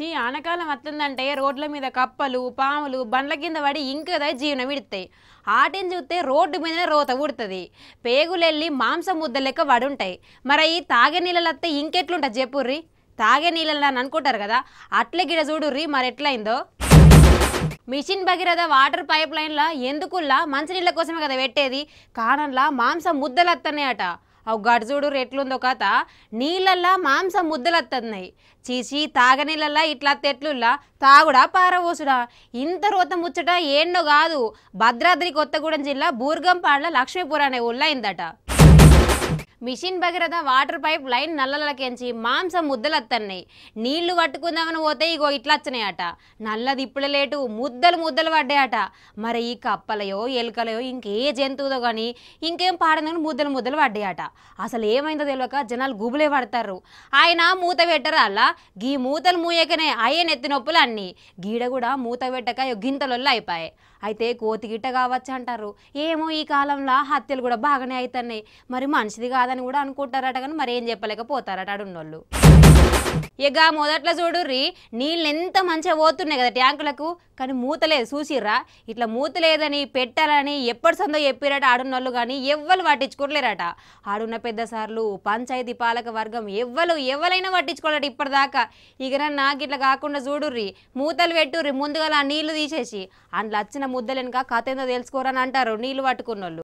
వచ్చి ఆనకాలం వస్తుందంటే రోడ్ల మీద కప్పలు పాములు బండ్ల కింద పడి ఇంకదై జీవనం విడుతాయి ఆటిని చూస్తే రోడ్డు మీద రోత ఉడుతుంది పేగులెళ్ళి మాంసం ముద్ద లెక్క వడుంటాయి మరి ఈ తాగే నీళ్ళలో వస్తే ఇంకెట్లుంటుంది చెప్పుర్రి తాగే నీళ్ళని అనుకుంటారు కదా అట్లే గిడ చూడుర్రి మరి ఎట్లయిందో మిషన్ భగీరథ వాటర్ పైప్ లైన్లా ఎందుకుల్లా మంచినీళ్ళ కోసమే కదా పెట్టేది కానంలా మాంసం ముద్దలు వస్తున్నాయట అవు గడ్జుడు రెట్లుందో కాత నీళ్ళల్లా మాంసం ముద్దలత్తన్నాయి చీచి తాగనీళ్ళల్లా ఇట్లా తెట్లుల్లా తాగుడా పారవోసుడా ఇంత రోత ముచ్చట ఏండో కాదు భద్రాద్రి కొత్తగూడెం జిల్లా బూర్గంపాడ్ల లక్ష్మీపురం అనే ఊళ్ళైందట mission Bhagiratha water pipe line నల్లలకెంచి మాంసం ముద్దలత్తన్నాయి నీళ్లు పట్టుకుందామని పోతే ఇగో ఇట్లొచ్చినాయట నల్లది ఇప్పుడు లేటు ముద్దలు ముద్దలు పడ్డాయట మరి ఈ కప్పలయో ఎలుకలయో ఇంకే జంతువుదో కానీ ఇంకేం పాడనని ముద్దలు ముద్దలు పడ్డాయట అసలు ఏమైందో తెలియక జనాలు గుబులే పడతారు ఆయన మూత పెట్టరు అలా గీ మూతలు మూయకనే అయ్యే నెత్తి నొప్పులు అన్నీ గీడ కూడా మూత పెట్టక గింతలొల్లు అయిపోయాయి అయితే కోతిగిట్ట కావచ్చు అంటారు ఏమో ఈ కాలంలో హత్యలు కూడా బాగానే అవుతున్నాయి మరి మన మంచిది కాదని కూడా అనుకుంటారట కానీ మరేం చెప్పలేకపోతారట అడున్నోళ్ళు ఇక మొదట్లో చూడుర్రి నీళ్ళు ఎంత మంచిగా పోతున్నాయి కదా ట్యాంకులకు కానీ మూతలేదు చూసిర్రా ఇట్లా మూతలేదని పెట్టాలని ఎప్పటి సందో చెప్పిరట ఆడున్నోళ్ళు కానీ ఎవ్వరు పట్టించుకోలేరట ఆడున్న పెద్ద సార్లు పంచాయతీ పాలక వర్గం ఎవ్వరు ఎవరైనా పట్టించుకోలేట ఇప్పటిదాకా ఇక నాకు ఇట్లా కాకుండా చూడుర్రి మూతలు పెట్టుర్రి ముందుగా నీళ్లు తీసేసి అందులో వచ్చిన ముద్దలేనుక కథ ఏందో తెలుసుకోరని అంటారు నీళ్లు పట్టుకున్నోళ్ళు